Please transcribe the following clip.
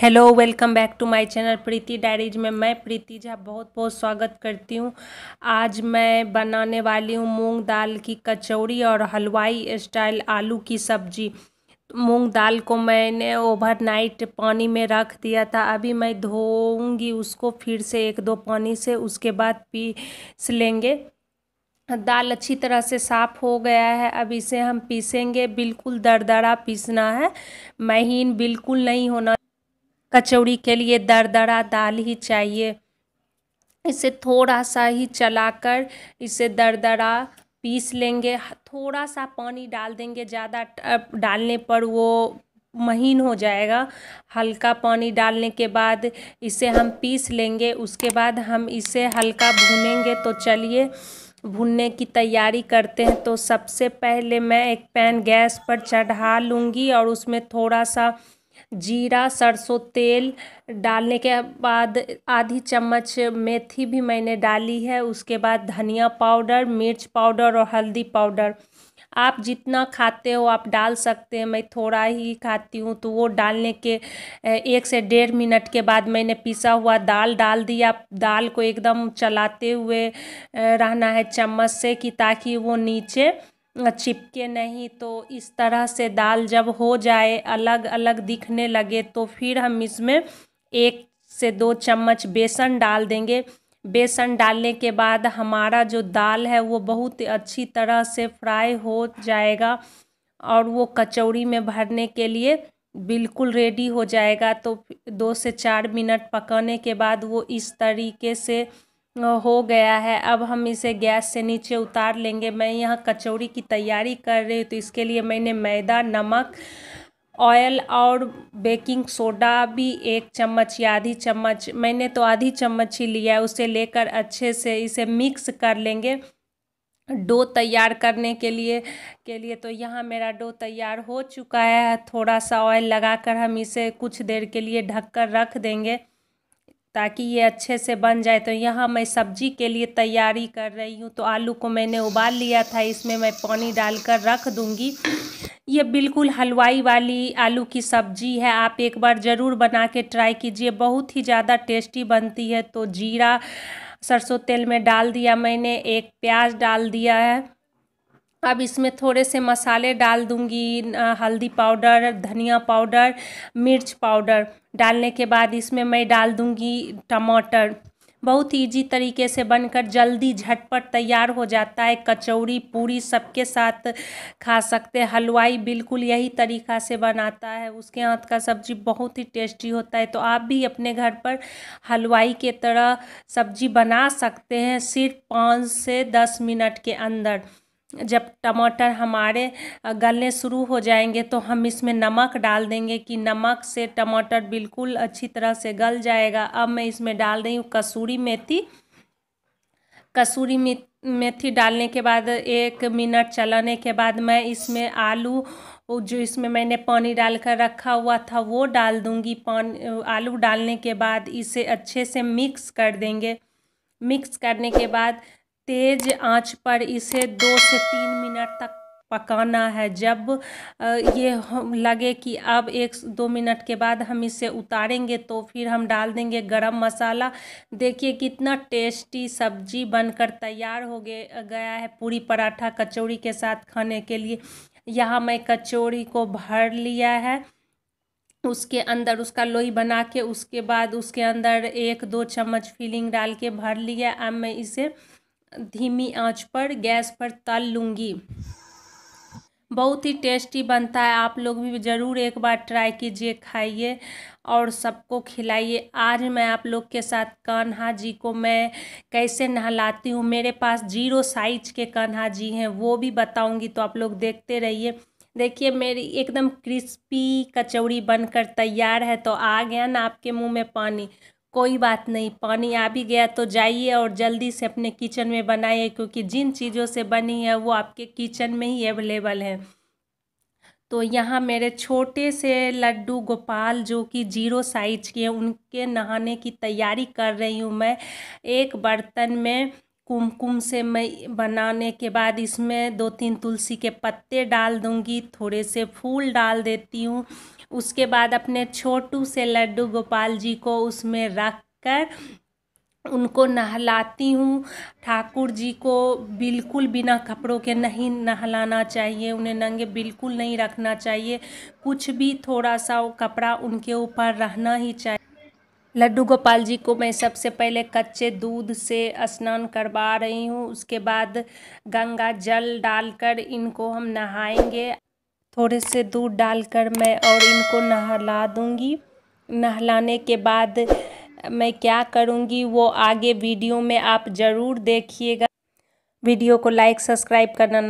hello welcome back to my channel Preeti diaries में मैं प्रीति झा बहुत बहुत स्वागत करती हूँ आज मैं बनाने वाली हूँ मूंग दाल की कचौड़ी और हलवाई स्टाइल आलू की सब्जी मूंग दाल को मैंने ओवरनाइट पानी में रख दिया था अभी मैं धोऊंगी उसको फिर से एक दो पानी से उसके बाद पीस लेंगे दाल अच्छी तरह से साफ़ हो गया है अब इसे हम पीसेंगे बिल्कुल दरदरा पीसना है महीन बिल्कुल नहीं होना कचौड़ी के लिए दरदरा दाल ही चाहिए इसे थोड़ा सा ही चलाकर इसे दरदरा पीस लेंगे थोड़ा सा पानी डाल देंगे ज़्यादा डालने पर वो महीन हो जाएगा हल्का पानी डालने के बाद इसे हम पीस लेंगे उसके बाद हम इसे हल्का भूनेंगे तो चलिए भुनने की तैयारी करते हैं तो सबसे पहले मैं एक पैन गैस पर चढ़ा लूँगी और उसमें थोड़ा सा जीरा सरसों तेल डालने के बाद आधी चम्मच मेथी भी मैंने डाली है उसके बाद धनिया पाउडर मिर्च पाउडर और हल्दी पाउडर आप जितना खाते हो आप डाल सकते हैं मैं थोड़ा ही खाती हूँ तो वो डालने के एक से डेढ़ मिनट के बाद मैंने पिसा हुआ दाल डाल दिया दाल को एकदम चलाते हुए रहना है चम्मच से कि ताकि वो नीचे चिपके नहीं तो इस तरह से दाल जब हो जाए अलग अलग दिखने लगे तो फिर हम इसमें एक से दो चम्मच बेसन डाल देंगे बेसन डालने के बाद हमारा जो दाल है वो बहुत अच्छी तरह से फ्राई हो जाएगा और वो कचौड़ी में भरने के लिए बिल्कुल रेडी हो जाएगा तो दो से चार मिनट पकाने के बाद वो इस तरीके से हो गया है अब हम इसे गैस से नीचे उतार लेंगे मैं यहाँ कचौड़ी की तैयारी कर रही हूँ तो इसके लिए मैंने मैदा नमक ऑयल और बेकिंग सोडा भी एक चम्मच या आधी चम्मच मैंने तो आधी चम्मच ही लिया है उसे लेकर अच्छे से इसे मिक्स कर लेंगे डो तैयार करने के लिए के लिए तो यहाँ मेरा डो तैयार हो चुका है थोड़ा सा ऑयल लगाकर हम इसे कुछ देर के लिए ढककर रख देंगे ताकि ये अच्छे से बन जाए तो यहाँ मैं सब्जी के लिए तैयारी कर रही हूँ तो आलू को मैंने उबाल लिया था इसमें मैं पानी डालकर रख दूँगी ये बिल्कुल हलवाई वाली आलू की सब्जी है आप एक बार ज़रूर बना के ट्राई कीजिए बहुत ही ज़्यादा टेस्टी बनती है तो जीरा सरसों तेल में डाल दिया मैंने एक प्याज डाल दिया है अब इसमें थोड़े से मसाले डाल दूंगी हल्दी पाउडर धनिया पाउडर मिर्च पाउडर डालने के बाद इसमें मैं डाल दूंगी टमाटर बहुत इजी तरीके से बनकर जल्दी झटपट तैयार हो जाता है कचौड़ी पूरी सबके साथ खा सकते हैं हलवाई बिल्कुल यही तरीका से बनाता है उसके हाथ का सब्जी बहुत ही टेस्टी होता है तो आप भी अपने घर पर हलवाई के तरह सब्जी बना सकते हैं सिर्फ पाँच से दस मिनट के अंदर जब टमाटर हमारे गलने शुरू हो जाएंगे तो हम इसमें नमक डाल देंगे कि नमक से टमाटर बिल्कुल अच्छी तरह से गल जाएगा अब मैं इसमें डाल रही हूँ कसूरी मेथी कसूरी मेथी डालने के बाद एक मिनट चलाने के बाद मैं इसमें आलू जो इसमें मैंने पानी डालकर रखा हुआ था वो डाल दूंगी पानी आलू डालने के बाद इसे अच्छे से मिक्स कर देंगे मिक्स करने के बाद तेज़ आंच पर इसे दो से तीन मिनट तक पकाना है जब ये हम लगे कि अब एक दो मिनट के बाद हम इसे उतारेंगे तो फिर हम डाल देंगे गरम मसाला देखिए कितना टेस्टी सब्जी बनकर तैयार हो गया है पूरी पराठा कचौड़ी के साथ खाने के लिए यहाँ मैं कचौड़ी को भर लिया है उसके अंदर उसका लोई बना के उसके बाद उसके अंदर एक दो चम्मच फिलिंग डाल के भर लिया अब मैं इसे धीमी आंच पर गैस पर तल लूँगी बहुत ही टेस्टी बनता है आप लोग भी ज़रूर एक बार ट्राई कीजिए खाइए और सबको खिलाइए आज मैं आप लोग के साथ कान्हा जी को मैं कैसे नहलाती हूँ मेरे पास जीरो साइज के कान्हा जी हैं वो भी बताऊँगी तो आप लोग देखते रहिए देखिए मेरी एकदम क्रिस्पी कचौड़ी बनकर तैयार है तो आ गया ना आपके मुंह में पानी कोई बात नहीं पानी आ भी गया तो जाइए और जल्दी से अपने किचन में बनाइए क्योंकि जिन चीज़ों से बनी है वो आपके किचन में ही अवेलेबल है तो यहाँ मेरे छोटे से लड्डू गोपाल जो कि जीरो साइज के हैं उनके नहाने की तैयारी कर रही हूँ मैं एक बर्तन में कुमकुम से मैं बनाने के बाद इसमें दो तीन तुलसी के पत्ते डाल दूँगी थोड़े से फूल डाल देती हूँ उसके बाद अपने छोटू से लड्डू गोपाल जी को उसमें रख कर उनको नहलाती हूँ ठाकुर जी को बिल्कुल बिना कपड़ों के नहीं नहलाना चाहिए उन्हें नंगे बिल्कुल नहीं रखना चाहिए कुछ भी थोड़ा सा कपड़ा उनके ऊपर रहना ही चाहिए लड्डू गोपाल जी को मैं सबसे पहले कच्चे दूध से स्नान करवा रही हूँ उसके बाद गंगा जल डालकर इनको हम नहाएंगे थोड़े से दूध डालकर मैं और इनको नहला दूँगी नहलाने के बाद मैं क्या करूँगी वो आगे वीडियो में आप ज़रूर देखिएगा वीडियो को लाइक सब्सक्राइब करना